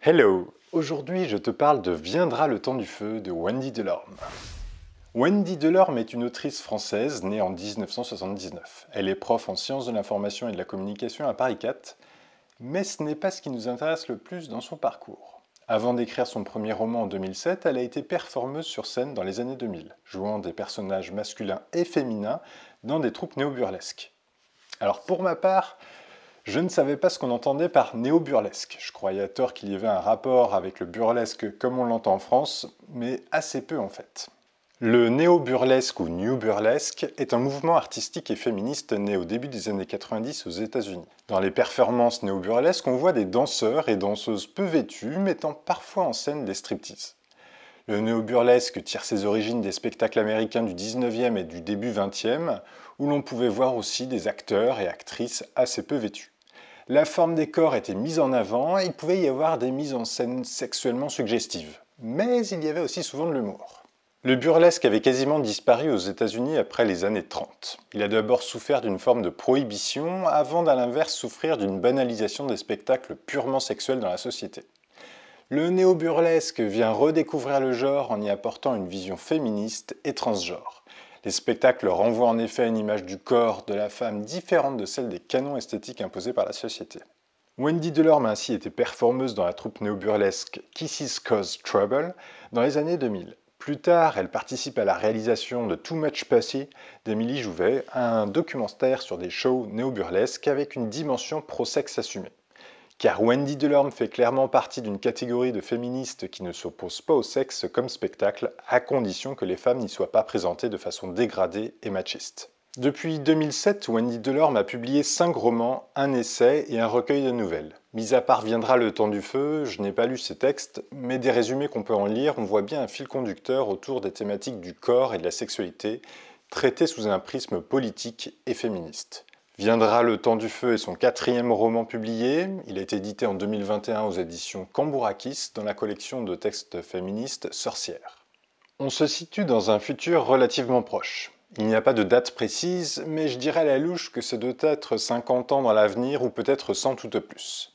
Hello Aujourd'hui, je te parle de Viendra le temps du feu de Wendy Delorme. Wendy Delorme est une autrice française née en 1979. Elle est prof en sciences de l'information et de la communication à Paris 4, mais ce n'est pas ce qui nous intéresse le plus dans son parcours. Avant d'écrire son premier roman en 2007, elle a été performeuse sur scène dans les années 2000, jouant des personnages masculins et féminins dans des troupes néo-burlesques. Alors pour ma part, je ne savais pas ce qu'on entendait par néo-burlesque. Je croyais à tort qu'il y avait un rapport avec le burlesque comme on l'entend en France, mais assez peu en fait. Le néo-burlesque ou new burlesque est un mouvement artistique et féministe né au début des années 90 aux États-Unis. Dans les performances néo-burlesques, on voit des danseurs et danseuses peu vêtues mettant parfois en scène des striptease. Le néo-burlesque tire ses origines des spectacles américains du 19e et du début 20e, où l'on pouvait voir aussi des acteurs et actrices assez peu vêtus. La forme des corps était mise en avant et il pouvait y avoir des mises en scène sexuellement suggestives. Mais il y avait aussi souvent de l'humour. Le burlesque avait quasiment disparu aux États-Unis après les années 30. Il a d'abord souffert d'une forme de prohibition, avant d'à l'inverse souffrir d'une banalisation des spectacles purement sexuels dans la société. Le néo-burlesque vient redécouvrir le genre en y apportant une vision féministe et transgenre. Les spectacles renvoient en effet à une image du corps de la femme différente de celle des canons esthétiques imposés par la société. Wendy Delorme a ainsi été performeuse dans la troupe néo-burlesque Kisses Cause Trouble dans les années 2000. Plus tard, elle participe à la réalisation de Too Much Pussy d'Émilie Jouvet, un documentaire sur des shows néo-burlesques avec une dimension pro-sexe assumée. Car Wendy Delorme fait clairement partie d'une catégorie de féministes qui ne s'opposent pas au sexe comme spectacle, à condition que les femmes n'y soient pas présentées de façon dégradée et machiste. Depuis 2007, Wendy Delorme a publié cinq romans, un essai et un recueil de nouvelles. Mis à part viendra le temps du feu, je n'ai pas lu ces textes, mais des résumés qu'on peut en lire, on voit bien un fil conducteur autour des thématiques du corps et de la sexualité, traitées sous un prisme politique et féministe. Viendra le temps du feu est son quatrième roman publié. Il a été édité en 2021 aux éditions Cambourakis dans la collection de textes féministes Sorcières. On se situe dans un futur relativement proche. Il n'y a pas de date précise, mais je dirais à la louche que c'est doit être 50 ans dans l'avenir ou peut-être 100 tout au plus.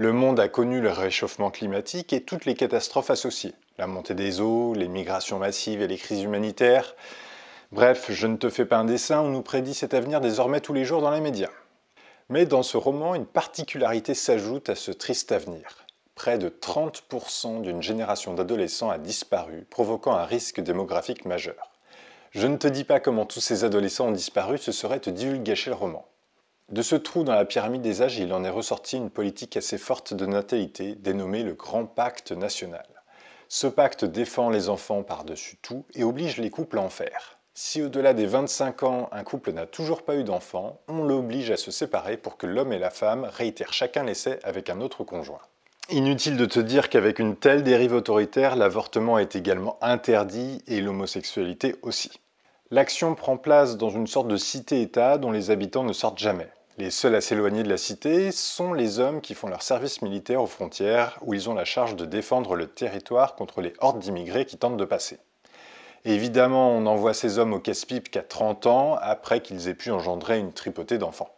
Le monde a connu le réchauffement climatique et toutes les catastrophes associées, la montée des eaux, les migrations massives et les crises humanitaires. Bref, je ne te fais pas un dessin, on nous prédit cet avenir désormais tous les jours dans les médias. Mais dans ce roman, une particularité s'ajoute à ce triste avenir. Près de 30% d'une génération d'adolescents a disparu, provoquant un risque démographique majeur. Je ne te dis pas comment tous ces adolescents ont disparu, ce serait te divulgacher le roman. De ce trou dans la pyramide des âges, il en est ressorti une politique assez forte de natalité, dénommée le Grand Pacte National. Ce pacte défend les enfants par-dessus tout et oblige les couples à en faire. Si au-delà des 25 ans, un couple n'a toujours pas eu d'enfant, on l'oblige à se séparer pour que l'homme et la femme réitèrent chacun l'essai avec un autre conjoint. Inutile de te dire qu'avec une telle dérive autoritaire, l'avortement est également interdit et l'homosexualité aussi. L'action prend place dans une sorte de cité-État dont les habitants ne sortent jamais. Les seuls à s'éloigner de la cité sont les hommes qui font leur service militaire aux frontières, où ils ont la charge de défendre le territoire contre les hordes d'immigrés qui tentent de passer. Évidemment, on n'envoie ces hommes au casse-pipe qu'à 30 ans, après qu'ils aient pu engendrer une tripotée d'enfants.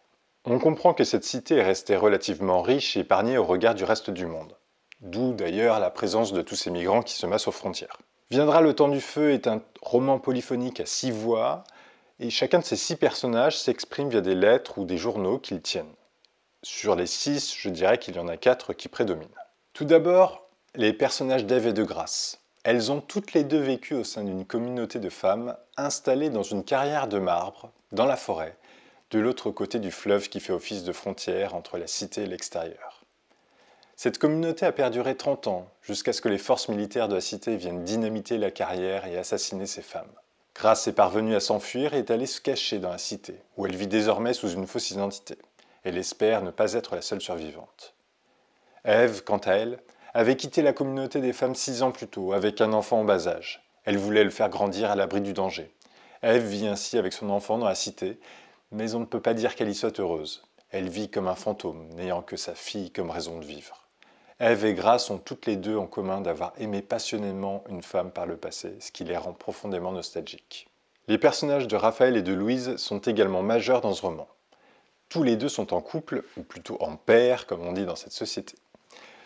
On comprend que cette cité est restée relativement riche et épargnée au regard du reste du monde. D'où d'ailleurs la présence de tous ces migrants qui se massent aux frontières. Viendra le temps du feu est un roman polyphonique à six voix, et chacun de ces six personnages s'exprime via des lettres ou des journaux qu'ils tiennent. Sur les six, je dirais qu'il y en a quatre qui prédominent. Tout d'abord, les personnages d'Ève et de Grâce. Elles ont toutes les deux vécu au sein d'une communauté de femmes installées dans une carrière de marbre, dans la forêt, de l'autre côté du fleuve qui fait office de frontière entre la cité et l'extérieur. Cette communauté a perduré 30 ans, jusqu'à ce que les forces militaires de la cité viennent dynamiter la carrière et assassiner ces femmes. Grace est parvenue à s'enfuir et est allée se cacher dans la cité, où elle vit désormais sous une fausse identité. Elle espère ne pas être la seule survivante. Ève, quant à elle, avait quitté la communauté des femmes six ans plus tôt, avec un enfant en bas âge. Elle voulait le faire grandir à l'abri du danger. Ève vit ainsi avec son enfant dans la cité, mais on ne peut pas dire qu'elle y soit heureuse. Elle vit comme un fantôme, n'ayant que sa fille comme raison de vivre. Ève et Grace ont toutes les deux en commun d'avoir aimé passionnément une femme par le passé, ce qui les rend profondément nostalgiques. Les personnages de Raphaël et de Louise sont également majeurs dans ce roman. Tous les deux sont en couple, ou plutôt en paire, comme on dit dans cette société.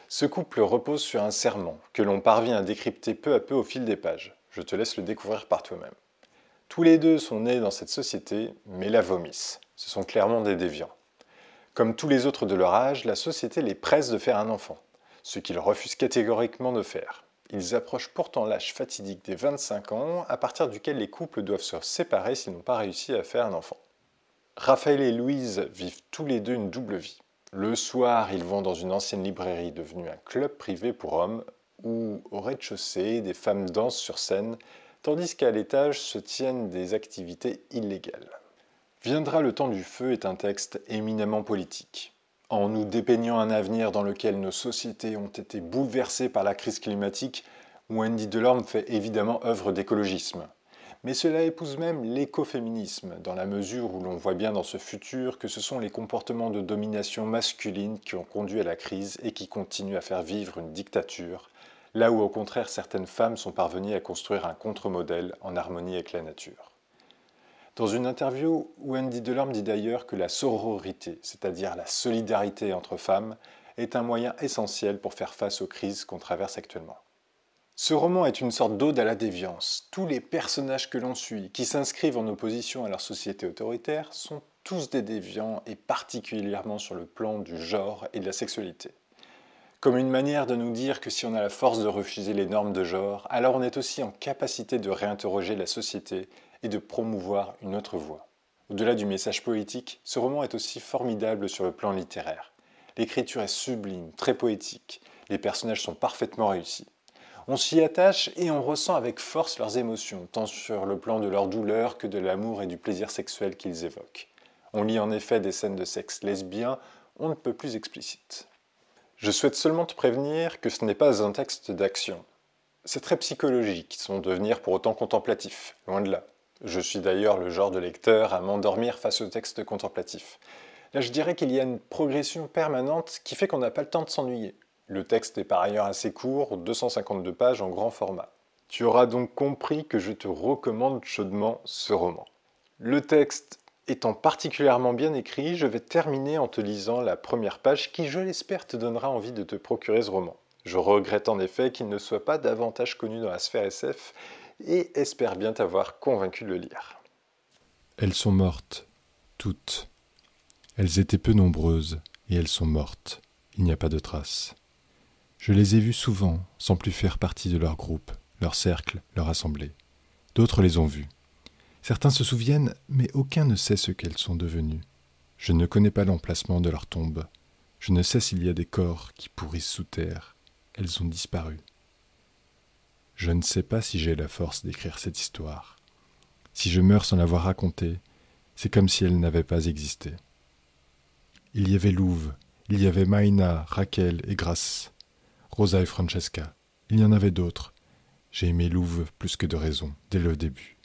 Ce couple repose sur un serment que l'on parvient à décrypter peu à peu au fil des pages. Je te laisse le découvrir par toi-même. Tous les deux sont nés dans cette société, mais la vomissent. Ce sont clairement des déviants. Comme tous les autres de leur âge, la société les presse de faire un enfant ce qu'ils refusent catégoriquement de faire. Ils approchent pourtant l'âge fatidique des 25 ans, à partir duquel les couples doivent se séparer s'ils n'ont pas réussi à faire un enfant. Raphaël et Louise vivent tous les deux une double vie. Le soir, ils vont dans une ancienne librairie devenue un club privé pour hommes, où, au rez-de-chaussée, des femmes dansent sur scène, tandis qu'à l'étage se tiennent des activités illégales. Viendra le temps du feu est un texte éminemment politique en nous dépeignant un avenir dans lequel nos sociétés ont été bouleversées par la crise climatique, Wendy Delorme fait évidemment œuvre d'écologisme. Mais cela épouse même l'écoféminisme, dans la mesure où l'on voit bien dans ce futur que ce sont les comportements de domination masculine qui ont conduit à la crise et qui continuent à faire vivre une dictature, là où au contraire certaines femmes sont parvenues à construire un contre-modèle en harmonie avec la nature. Dans une interview, Wendy Delorme dit d'ailleurs que la sororité, c'est-à-dire la solidarité entre femmes, est un moyen essentiel pour faire face aux crises qu'on traverse actuellement. Ce roman est une sorte d'ode à la déviance. Tous les personnages que l'on suit, qui s'inscrivent en opposition à leur société autoritaire, sont tous des déviants et particulièrement sur le plan du genre et de la sexualité comme une manière de nous dire que si on a la force de refuser les normes de genre, alors on est aussi en capacité de réinterroger la société et de promouvoir une autre voie. Au-delà du message poétique, ce roman est aussi formidable sur le plan littéraire. L'écriture est sublime, très poétique, les personnages sont parfaitement réussis. On s'y attache et on ressent avec force leurs émotions, tant sur le plan de leur douleur que de l'amour et du plaisir sexuel qu'ils évoquent. On lit en effet des scènes de sexe lesbien, on ne peut plus explicite. Je souhaite seulement te prévenir que ce n'est pas un texte d'action. C'est très psychologique, sans devenir pour autant contemplatif, loin de là. Je suis d'ailleurs le genre de lecteur à m'endormir face au texte contemplatif. Là, je dirais qu'il y a une progression permanente qui fait qu'on n'a pas le temps de s'ennuyer. Le texte est par ailleurs assez court, 252 pages en grand format. Tu auras donc compris que je te recommande chaudement ce roman. Le texte étant particulièrement bien écrit, je vais terminer en te lisant la première page qui, je l'espère, te donnera envie de te procurer ce roman. Je regrette en effet qu'il ne soit pas davantage connu dans la sphère SF et espère bien t'avoir convaincu de le lire. Elles sont mortes, toutes. Elles étaient peu nombreuses et elles sont mortes. Il n'y a pas de traces. Je les ai vues souvent, sans plus faire partie de leur groupe, leur cercle, leur assemblée. D'autres les ont vues. Certains se souviennent, mais aucun ne sait ce qu'elles sont devenues. Je ne connais pas l'emplacement de leur tombe. Je ne sais s'il y a des corps qui pourrissent sous terre. Elles ont disparu. Je ne sais pas si j'ai la force d'écrire cette histoire. Si je meurs sans l'avoir racontée, c'est comme si elle n'avait pas existé. Il y avait Louve, il y avait Maïna, Raquel et Grace, Rosa et Francesca. Il y en avait d'autres. J'ai aimé Louve plus que de raison, dès le début.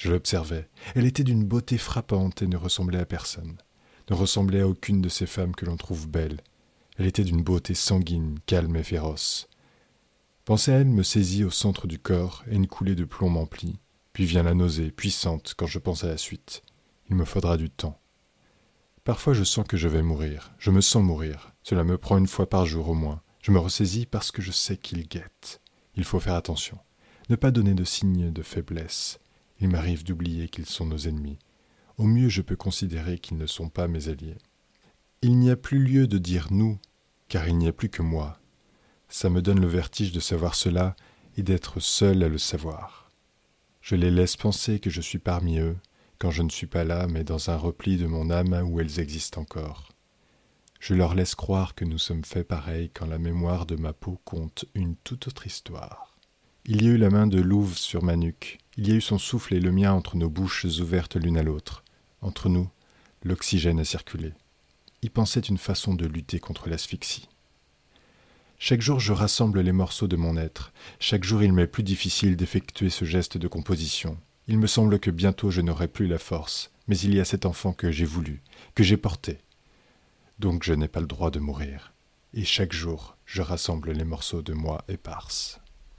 Je l'observais. Elle était d'une beauté frappante et ne ressemblait à personne, ne ressemblait à aucune de ces femmes que l'on trouve belles. Elle était d'une beauté sanguine, calme et féroce. Penser à elle me saisit au centre du corps et une coulée de plomb m'emplit. Puis vient la nausée, puissante, quand je pense à la suite. Il me faudra du temps. Parfois je sens que je vais mourir, je me sens mourir. Cela me prend une fois par jour au moins. Je me ressaisis parce que je sais qu'il guette. Il faut faire attention. Ne pas donner de signes de faiblesse. Il m'arrive d'oublier qu'ils sont nos ennemis. Au mieux, je peux considérer qu'ils ne sont pas mes alliés. Il n'y a plus lieu de dire nous, car il n'y a plus que moi. Ça me donne le vertige de savoir cela et d'être seul à le savoir. Je les laisse penser que je suis parmi eux, quand je ne suis pas là, mais dans un repli de mon âme où elles existent encore. Je leur laisse croire que nous sommes faits pareils quand la mémoire de ma peau compte une toute autre histoire. Il y a eu la main de Louve sur ma nuque, il y a eu son souffle et le mien entre nos bouches ouvertes l'une à l'autre. Entre nous, l'oxygène a circulé. Il pensait une façon de lutter contre l'asphyxie. Chaque jour, je rassemble les morceaux de mon être. Chaque jour, il m'est plus difficile d'effectuer ce geste de composition. Il me semble que bientôt je n'aurai plus la force, mais il y a cet enfant que j'ai voulu, que j'ai porté. Donc je n'ai pas le droit de mourir. Et chaque jour, je rassemble les morceaux de moi éparses.